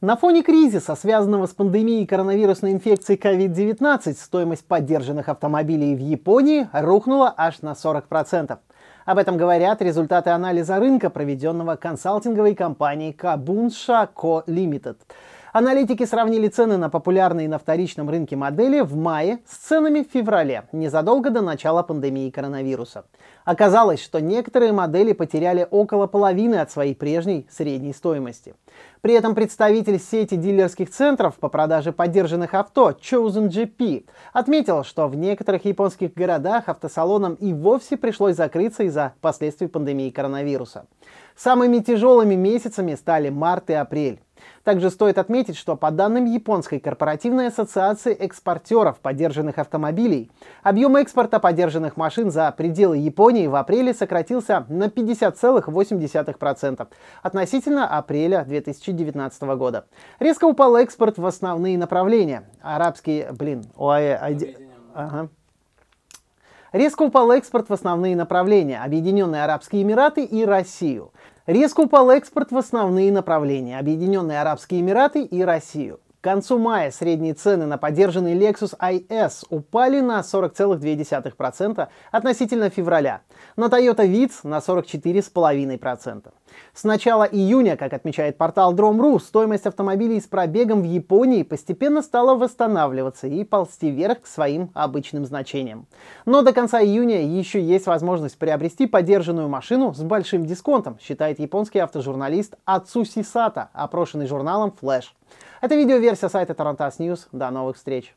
На фоне кризиса, связанного с пандемией коронавирусной инфекции COVID-19, стоимость поддержанных автомобилей в Японии рухнула аж на 40%. Об этом говорят результаты анализа рынка, проведенного консалтинговой компанией Kabunsha Co. Limited. Аналитики сравнили цены на популярные на вторичном рынке модели в мае с ценами в феврале, незадолго до начала пандемии коронавируса. Оказалось, что некоторые модели потеряли около половины от своей прежней средней стоимости. При этом представитель сети дилерских центров по продаже поддержанных авто Chosen GP отметил, что в некоторых японских городах автосалонам и вовсе пришлось закрыться из-за последствий пандемии коронавируса. Самыми тяжелыми месяцами стали март и апрель. Также стоит отметить, что по данным Японской корпоративной ассоциации экспортеров подержанных автомобилей, объем экспорта подержанных машин за пределы Японии в апреле сократился на 50,8% относительно апреля 2019 года. Резко упал экспорт в основные направления. Арабские, блин, ОАЭ... Ага. Резко упал экспорт в основные направления – Объединенные Арабские Эмираты и Россию. Резко упал экспорт в основные направления – Объединенные Арабские Эмираты и Россию. К концу мая средние цены на поддержанный Lexus IS упали на 40,2% относительно февраля, на Toyota Vitz на 44,5%. С начала июня, как отмечает портал Drom.ru, стоимость автомобилей с пробегом в Японии постепенно стала восстанавливаться и ползти вверх к своим обычным значениям. Но до конца июня еще есть возможность приобрести подержанную машину с большим дисконтом, считает японский автожурналист Ацуси Сата, опрошенный журналом Flash. Это видеоверсия сайта Тарантас News. До новых встреч!